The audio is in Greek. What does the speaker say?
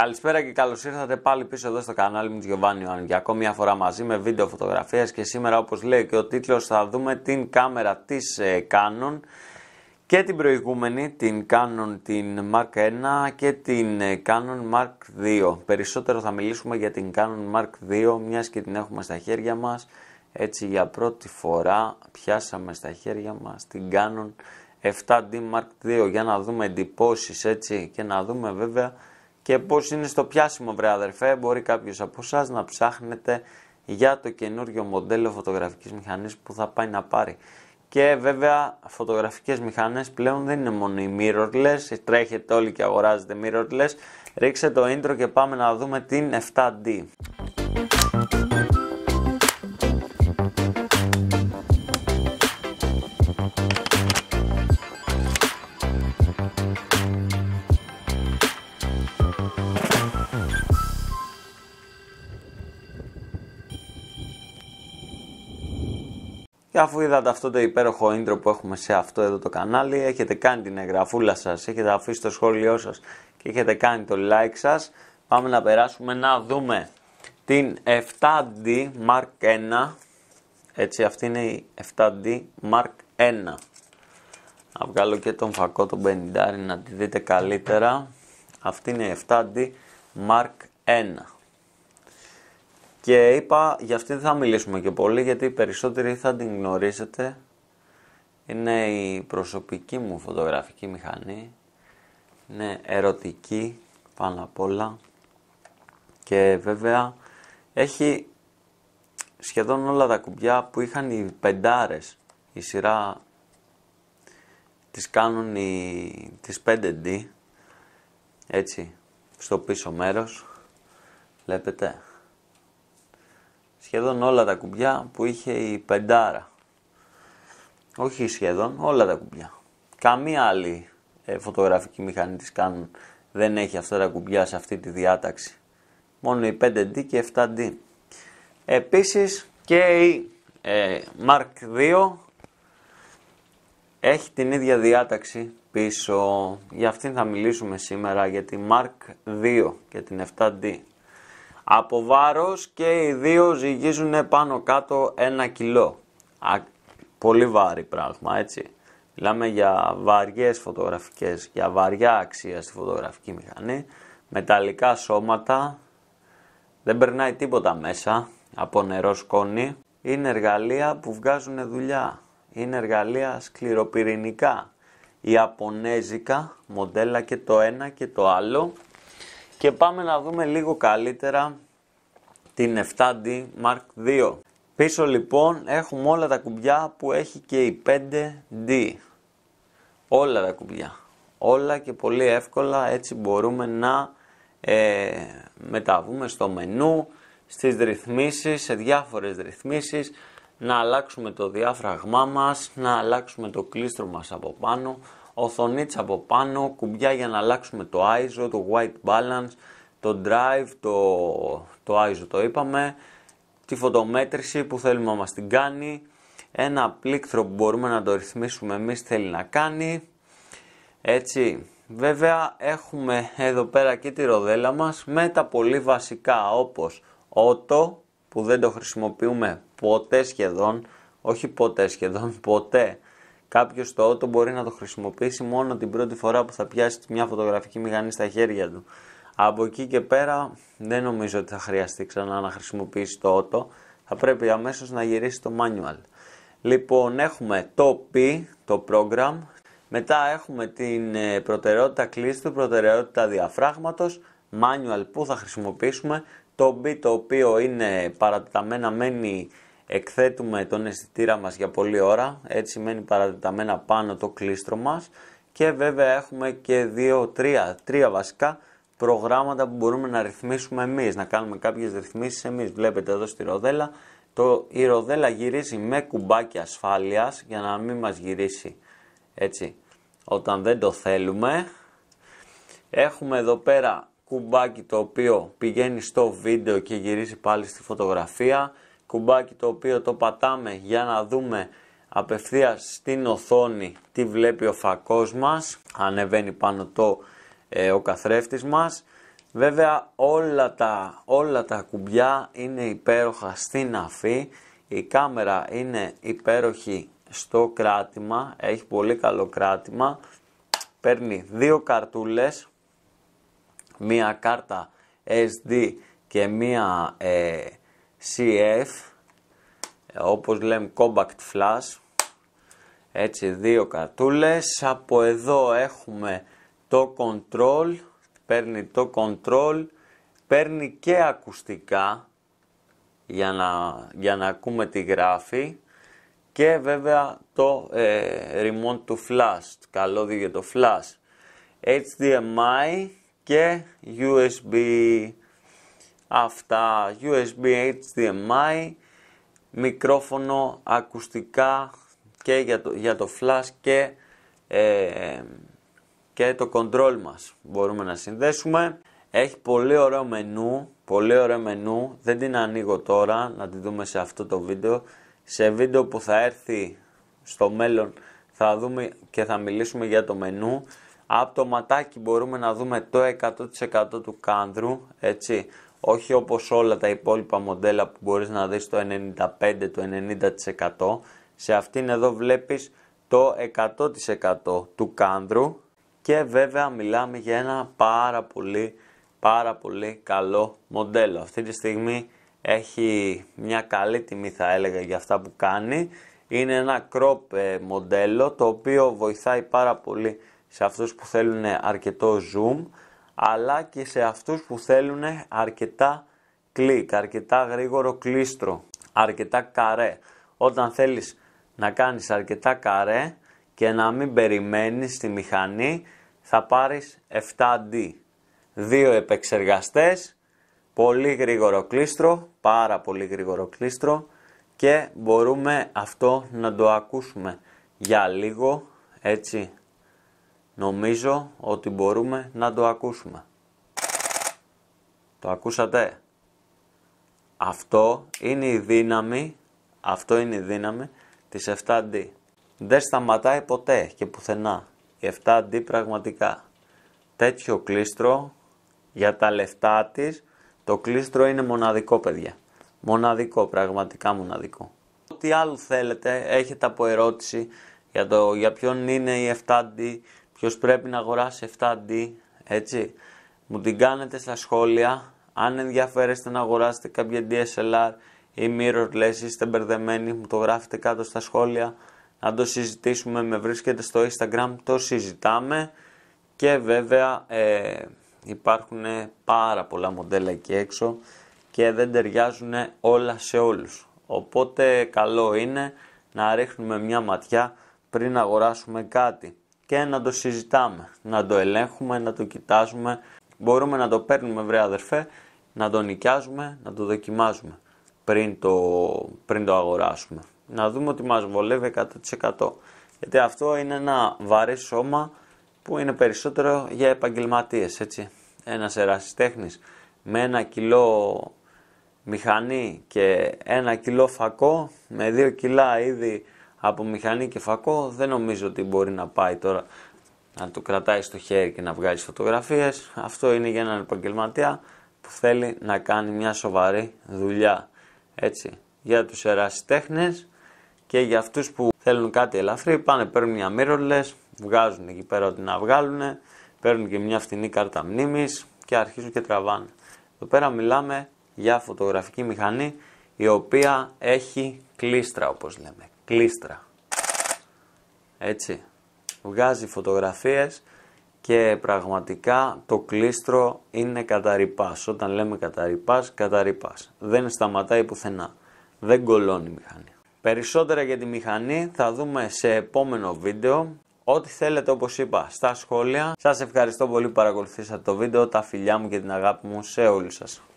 Καλησπέρα και καλώς ήρθατε πάλι πίσω εδώ στο κανάλι μου Γιωβάνι Ιωάννη για ακόμη μια φορά μαζί με βίντεο φωτογραφίας και σήμερα όπως λέει και ο τίτλος θα δούμε την κάμερα της ε, Canon και την προηγούμενη, την Canon την Mark 1 και την ε, Canon Mark 2. Περισσότερο θα μιλήσουμε για την Canon Mark 2 μιας και την έχουμε στα χέρια μας. Έτσι για πρώτη φορά πιάσαμε στα χέρια μας την Canon 7D Mark 2 για να δούμε εντυπωσει έτσι και να δούμε βέβαια και πώς είναι στο πιάσιμο βρε αδερφέ, μπορεί κάποιος από εσάς να ψάχνετε για το καινούριο μοντέλο φωτογραφικής μηχανής που θα πάει να πάρει. Και βέβαια φωτογραφικές μηχανές πλέον δεν είναι μόνο οι mirrorless, τρέχετε όλοι και αγοράζετε mirrorless. Ρίξτε το intro και πάμε να δούμε την 7D. Και αφού είδατε αυτό το υπέροχο intro που έχουμε σε αυτό εδώ το κανάλι, έχετε κάνει την εγγραφούλα σας, έχετε αφήσει το σχόλιο σας και έχετε κάνει το like σας, πάμε να περάσουμε να δούμε την 7D Mark 1, έτσι αυτή είναι η 7D Mark 1. Να βγάλω και τον φακό τον 50 να τη δείτε καλύτερα. Αυτή είναι η 7D Mark 1. Και είπα, για αυτήν θα μιλήσουμε και πολύ, γιατί οι περισσότεροι θα την γνωρίζετε. Είναι η προσωπική μου φωτογραφική μηχανή. Είναι ερωτική πάνω απ' όλα. Και βέβαια έχει σχεδόν όλα τα κουμπιά που είχαν οι πεντάρες. Η σειρά τις κάνουν οι, τις 5D. Έτσι, στο πίσω μέρος. Βλέπετε σχεδόν όλα τα κουμπιά που είχε η Πεντάρα. Όχι σχεδόν, όλα τα κουμπιά. Καμία άλλη ε, φωτογραφική μηχανή της κάνουν, δεν έχει αυτά τα κουμπιά σε αυτή τη διάταξη. Μόνο η 5D και η 7D. Επίσης και η ε, Mark II έχει την ίδια διάταξη πίσω. Για αυτήν θα μιλήσουμε σήμερα για τη Mark II και την 7D από βάρος και οι δύο ζυγίζουν πάνω κάτω ένα κιλό. Α, πολύ βάρη πράγμα, έτσι. Μιλάμε για βαριές φωτογραφικές, για βαριά αξία στη φωτογραφική μηχανή. Μεταλλικά σώματα, δεν περνάει τίποτα μέσα από νερό σκόνη. Είναι εργαλεία που βγάζουν δουλειά. Είναι εργαλεία σκληροπυρηνικά. Ιαπωνέζικα μοντέλα και το ένα και το άλλο και πάμε να δούμε λίγο καλύτερα την 7D Mark II. Πίσω λοιπόν έχουμε όλα τα κουμπιά που έχει και η 5D. Όλα τα κουμπιά. Όλα και πολύ εύκολα έτσι μπορούμε να ε, μεταβούμε στο μενού, στις ρυθμίσεις, σε διάφορες ρυθμίσεις, να αλλάξουμε το διάφραγμά μας, να αλλάξουμε το κλίστρο μας από πάνω, οθονίτσα από πάνω, κουμπιά για να αλλάξουμε το ISO, το white balance, το drive, το, το ISO το είπαμε, τη φωτομέτρηση που θέλουμε να μας την κάνει, ένα πλήκτρο που μπορούμε να το ρυθμίσουμε εμείς θέλει να κάνει, έτσι. Βέβαια έχουμε εδώ πέρα και τη ροδέλα μας με τα πολύ βασικά όπως ότο που δεν το χρησιμοποιούμε ποτέ σχεδόν, όχι ποτέ σχεδόν, ποτέ κάποιος το ότο μπορεί να το χρησιμοποιήσει μόνο την πρώτη φορά που θα πιάσει μια φωτογραφική μηχανή στα χέρια του. Από εκεί και πέρα δεν νομίζω ότι θα χρειαστεί ξανά να χρησιμοποιήσει το ότο. Θα πρέπει αμέσως να γυρίσει το manual. Λοιπόν, έχουμε το P, το program. Μετά έχουμε την ε, προτεραιότητα κλείστου, προτεραιότητα διαφράγματος, manual που θα χρησιμοποιήσουμε. Το B το οποίο είναι παρατεταμένα μένει εκθέτουμε τον αισθητήρα μας για πολλή ώρα, έτσι μένει παρατεταμένα πάνω το κλίστρο μας και βέβαια έχουμε και δύο, τρία, τρία βασικά προγράμματα που μπορούμε να ρυθμίσουμε εμείς, να κάνουμε κάποιες ρυθμίσεις εμείς. Βλέπετε εδώ στη ροδέλα, το, η ροδέλα γυρίζει με κουμπάκι ασφάλειας για να μην μας γυρίσει έτσι όταν δεν το θέλουμε. Έχουμε εδώ πέρα κουμπάκι το οποίο πηγαίνει στο βίντεο και γυρίζει πάλι στη φωτογραφία κουμπάκι το οποίο το πατάμε για να δούμε απευθείας στην οθόνη τι βλέπει ο φακός μας. Ανεβαίνει πάνω το ε, ο καθρέφτης μας. Βέβαια όλα τα, όλα τα κουμπιά είναι υπέροχα στην αφή. Η κάμερα είναι υπέροχη στο κράτημα, έχει πολύ καλό κράτημα. Παίρνει δύο καρτούλες, μία κάρτα SD και μία ε, CF, όπως λέμε Compact Flash, έτσι δύο κατούλες. Από εδώ έχουμε το Control, παίρνει το Control, παίρνει και ακουστικά για να, για να ακούμε τη γράφη και βέβαια το ε, remote του flash, καλώδιο για το flash, HDMI και USB αυτά, USB HDMI, μικρόφωνο, ακουστικά και για το, για το flash και, ε, και το control μας μπορούμε να συνδέσουμε. Έχει πολύ ωραίο μενού, πολύ ωραίο μενού, δεν την ανοίγω τώρα, να τη δούμε σε αυτό το βίντεο. Σε βίντεο που θα έρθει στο μέλλον θα δούμε και θα μιλήσουμε για το μενού από το ματάκι μπορούμε να δούμε το 100% του κάνδρου, έτσι. Όχι όπως όλα τα υπόλοιπα μοντέλα που μπορείς να δεις το 95, το 90%. Σε αυτήν εδώ βλέπεις το 100% του κάνδρου και βέβαια μιλάμε για ένα πάρα πολύ, πάρα πολύ καλό μοντέλο. Αυτή τη στιγμή έχει μια καλή τιμή θα έλεγα για αυτά που κάνει. Είναι ένα crop ε, μοντέλο το οποίο βοηθάει πάρα πολύ σε αυτούς που θέλουν αρκετό zoom, αλλά και σε αυτούς που θέλουν αρκετά κλικ, αρκετά γρήγορο κλίστρο, αρκετά καρέ. Όταν θέλεις να κάνεις αρκετά καρέ και να μην περιμένεις τη μηχανή, θα πάρεις 7D. Δύο επεξεργαστές, πολύ γρήγορο κλίστρο, πάρα πολύ γρήγορο κλίστρο και μπορούμε αυτό να το ακούσουμε για λίγο, έτσι, Νομίζω ότι μπορούμε να το ακούσουμε. Το ακούσατε. Αυτό είναι η δύναμη, αυτό είναι η δύναμη της 7D. Δεν σταματάει ποτέ και πουθενά. Η 7D πραγματικά. Τέτοιο κλίστρο για τα λεφτά της, το κλίστρο είναι μοναδικό παιδιά. Μοναδικό, πραγματικά μοναδικό. Ό,τι άλλο θέλετε, έχετε από ερώτηση για, το, για ποιον είναι η 7D, ποιος πρέπει να αγοράσει 7D, έτσι. Μου την κάνετε στα σχόλια. Αν ενδιαφέρεστε να αγοράσετε κάποια DSLR ή mirrorless, είστε μπερδεμένοι, μου το γράφετε κάτω στα σχόλια. Να το συζητήσουμε, με βρίσκεται στο Instagram, το συζητάμε. Και βέβαια ε, υπάρχουν πάρα πολλά μοντέλα εκεί έξω και δεν ταιριάζουν όλα σε όλους. Οπότε καλό είναι να ρίχνουμε μια ματιά πριν αγοράσουμε κάτι και να το συζητάμε, να το ελέγχουμε, να το κοιτάζουμε. Μπορούμε να το παίρνουμε βρε αδερφέ, να το νοικιάζουμε, να το δοκιμάζουμε πριν το, πριν το αγοράσουμε. Να δούμε ότι μας βολεύει 100%. Γιατί αυτό είναι ένα βαρύ σώμα που είναι περισσότερο για επαγγελματίες, έτσι. Ένας ερασιτέχνης με ένα κιλό μηχανή και ένα κιλό φακό, με δύο κιλά ήδη από μηχανή και φακό δεν νομίζω ότι μπορεί να πάει τώρα να το κρατάει στο χέρι και να βγάλει φωτογραφίες. Αυτό είναι για έναν επαγγελματία που θέλει να κάνει μια σοβαρή δουλειά. Έτσι, για τους ερασιτέχνες και για αυτούς που θέλουν κάτι ελαφρύ, πάνε παίρνουν μια mirrorless, βγάζουν εκεί πέρα ό,τι να βγάλουν, παίρνουν και μια φθηνή κάρτα μνήμης και αρχίζουν και τραβάνε. Εδώ πέρα μιλάμε για φωτογραφική μηχανή η οποία έχει κλίστρα όπως λέμε κλίστρα. Έτσι. Βγάζει φωτογραφίες και πραγματικά το κλίστρο είναι καταρρυπάς. Όταν λέμε καταρρυπάς, καταρρυπάς. Δεν σταματάει πουθενά. Δεν κολώνει η μηχανή. Περισσότερα για τη μηχανή θα δούμε σε επόμενο βίντεο. Ό,τι θέλετε όπως είπα στα σχόλια. Σας ευχαριστώ πολύ που παρακολουθήσατε το βίντεο. Τα φιλιά μου και την αγάπη μου σε όλους σας.